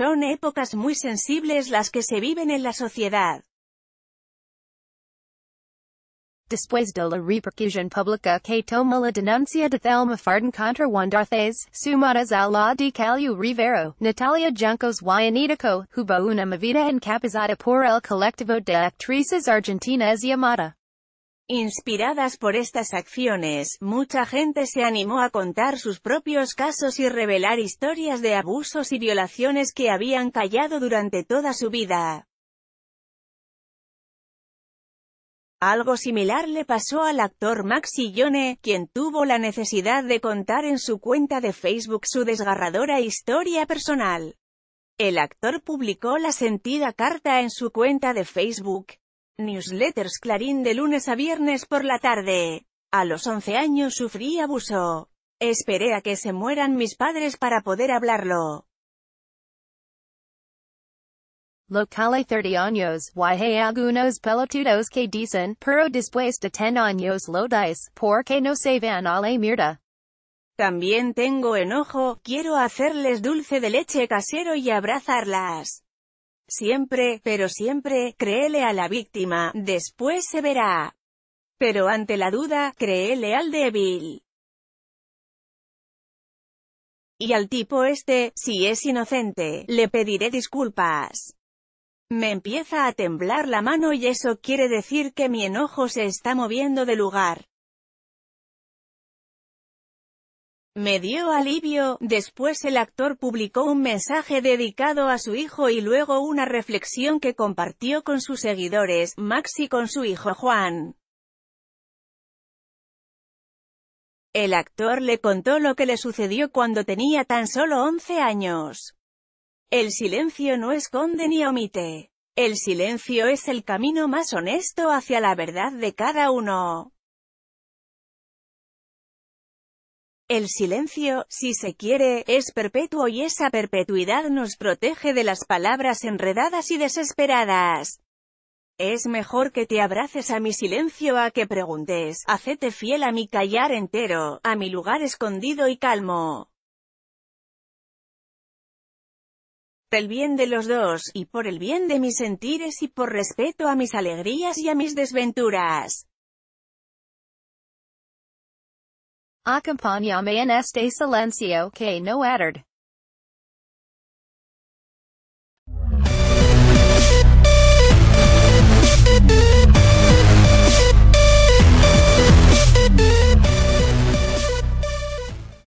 Son épocas muy sensibles las que se viven en la sociedad. Después de la repercusión pública que tomó la denuncia de Thelma Farden contra Juan D'Arthes, sumadas a la de Calio Rivero, Natalia Juncos Guayanitico, hubo una movida encapizada por el colectivo de actrices argentinas llamada Inspiradas por estas acciones, mucha gente se animó a contar sus propios casos y revelar historias de abusos y violaciones que habían callado durante toda su vida. Algo similar le pasó al actor Maxi quien tuvo la necesidad de contar en su cuenta de Facebook su desgarradora historia personal. El actor publicó la sentida carta en su cuenta de Facebook, Newsletters Clarín de lunes a viernes por la tarde. A los 11 años sufrí abuso. Esperé a que se mueran mis padres para poder hablarlo. Locale 30 años, y algunos pelotudos que dicen, pero después de 10 años lo dice porque no se van a la mierda. También tengo enojo, quiero hacerles dulce de leche casero y abrazarlas. Siempre, pero siempre, créele a la víctima, después se verá. Pero ante la duda, créele al débil. Y al tipo este, si es inocente, le pediré disculpas. Me empieza a temblar la mano y eso quiere decir que mi enojo se está moviendo de lugar. Me dio alivio, después el actor publicó un mensaje dedicado a su hijo y luego una reflexión que compartió con sus seguidores, Max y con su hijo Juan. El actor le contó lo que le sucedió cuando tenía tan solo 11 años. El silencio no esconde ni omite. El silencio es el camino más honesto hacia la verdad de cada uno. El silencio, si se quiere, es perpetuo y esa perpetuidad nos protege de las palabras enredadas y desesperadas. Es mejor que te abraces a mi silencio a que preguntes, hacete fiel a mi callar entero, a mi lugar escondido y calmo. el bien de los dos, y por el bien de mis sentires y por respeto a mis alegrías y a mis desventuras. Acompañame en este silencio que no adard.